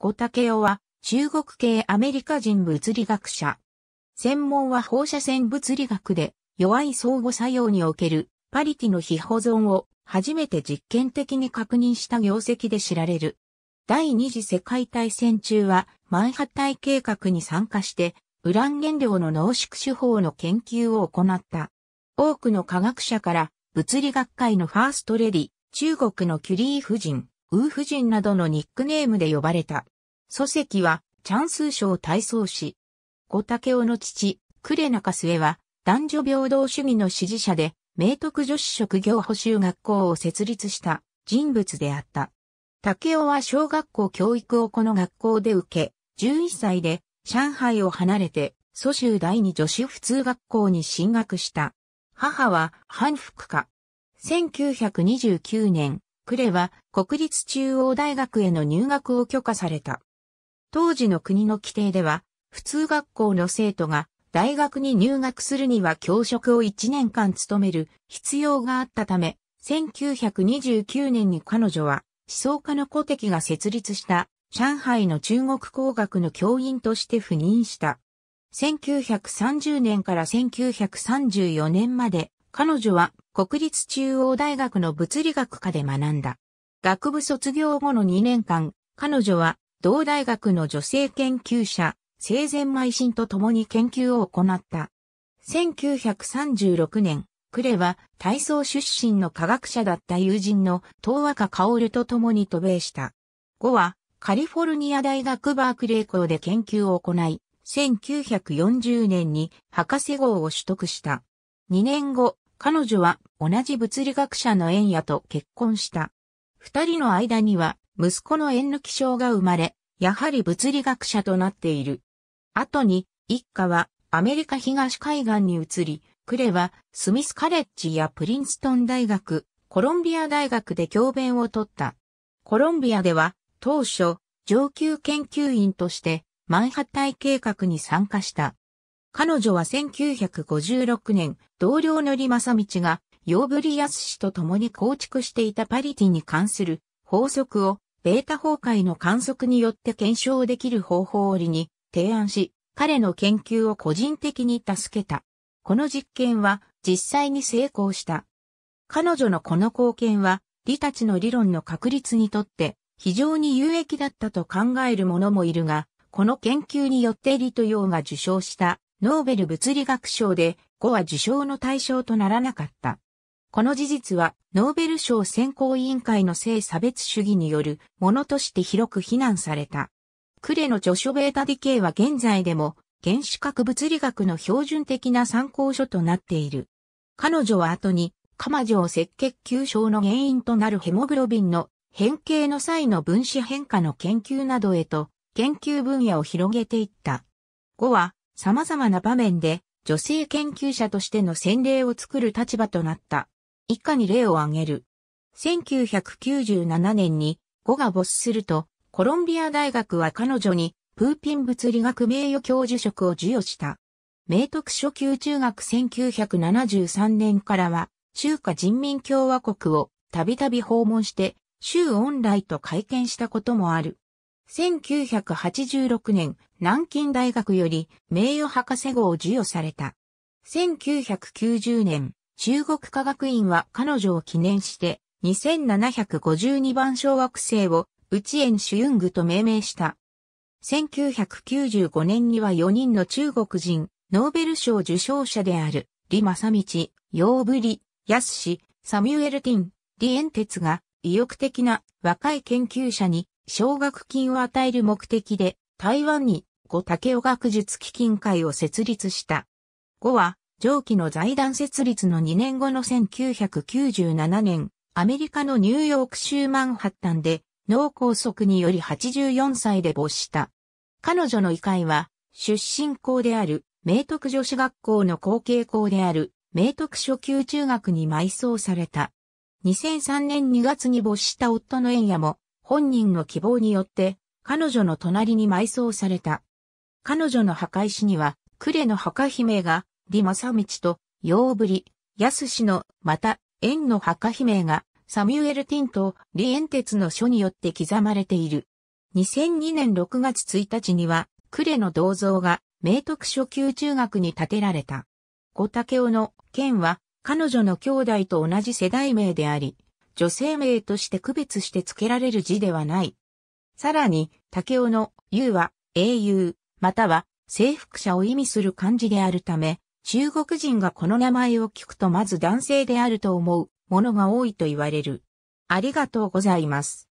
五竹雄は中国系アメリカ人物理学者。専門は放射線物理学で弱い相互作用におけるパリティの非保存を初めて実験的に確認した業績で知られる。第二次世界大戦中はマンハッタイ計画に参加してウラン原料の濃縮手法の研究を行った。多くの科学者から物理学界のファーストレディ、中国のキュリー夫人、ウーフ人などのニックネームで呼ばれた。祖籍は、チャンス賞体操師。小竹雄の父、クレナカスエは、男女平等主義の支持者で、明徳女子職業補修学校を設立した人物であった。竹雄は小学校教育をこの学校で受け、11歳で上海を離れて蘇州第二女子普通学校に進学した。母は反復家。1929年、クレは国立中央大学への入学を許可された。当時の国の規定では、普通学校の生徒が大学に入学するには教職を1年間務める必要があったため、1929年に彼女は思想家の古敵が設立した上海の中国工学の教員として赴任した。1930年から1934年まで彼女は国立中央大学の物理学科で学んだ。学部卒業後の2年間、彼女は同大学の女性研究者、生前邁進と共に研究を行った。1936年、クレは体操出身の科学者だった友人の東若薫と共に渡米した。後はカリフォルニア大学バークレー校で研究を行い、1940年に博士号を取得した。2年後、彼女は同じ物理学者の縁屋と結婚した。二人の間には息子の縁抜き症が生まれ、やはり物理学者となっている。後に一家はアメリカ東海岸に移り、クレはスミスカレッジやプリンストン大学、コロンビア大学で教鞭を取った。コロンビアでは当初上級研究員としてマンハッタイ計画に参加した。彼女は1956年、同僚のさみちが、ヨーブリヤス氏と共に構築していたパリティに関する法則を、ベータ崩壊の観測によって検証できる方法折に提案し、彼の研究を個人的に助けた。この実験は実際に成功した。彼女のこの貢献は、リたちの理論の確立にとって非常に有益だったと考える者もいるが、この研究によって李とーが受賞したノーベル物理学賞で5は受賞の対象とならなかった。この事実は、ノーベル賞選考委員会の性差別主義によるものとして広く非難された。クレの著書ベータディケイは現在でも、原子核物理学の標準的な参考書となっている。彼女は後に、彼女を赤血球症の原因となるヘモグロビンの変形の際の分子変化の研究などへと、研究分野を広げていった。5は、様々な場面で女性研究者としての先例を作る立場となった。以下に例を挙げる。1997年に語が没すると、コロンビア大学は彼女にプーピン物理学名誉教授職を授与した。明徳初級中学1973年からは、中華人民共和国をたびたび訪問して、州恩来と会見したこともある。1986年、南京大学より名誉博士号を授与された。1990年、中国科学院は彼女を記念して2752番小惑星を内縁主ユングと命名した。1995年には4人の中国人、ノーベル賞受賞者である、李正道、楊ぶり、安氏、サミュエル・ティン、李炎哲が意欲的な若い研究者に奨学金を与える目的で台湾に五竹雄学術基金会を設立した。五は上記の財団設立の2年後の1997年、アメリカのニューヨーク州マンハッタンで脳梗塞により84歳で没した。彼女の遺会は出身校である明徳女子学校の後継校である明徳初級中学に埋葬された。2003年2月に没した夫の縁也も本人の希望によって、彼女の隣に埋葬された。彼女の墓石には、呉の墓姫が、リマサミチと、ヨブリ、ヤスシの、また、縁の墓姫が、サミュエル・ティンと、ンテツの書によって刻まれている。2002年6月1日には、呉の銅像が、明徳初級中学に建てられた。小竹雄の、剣は、彼女の兄弟と同じ世代名であり、女性名として区別して付けられる字ではない。さらに、竹雄の優は英雄、または征服者を意味する漢字であるため、中国人がこの名前を聞くとまず男性であると思うものが多いと言われる。ありがとうございます。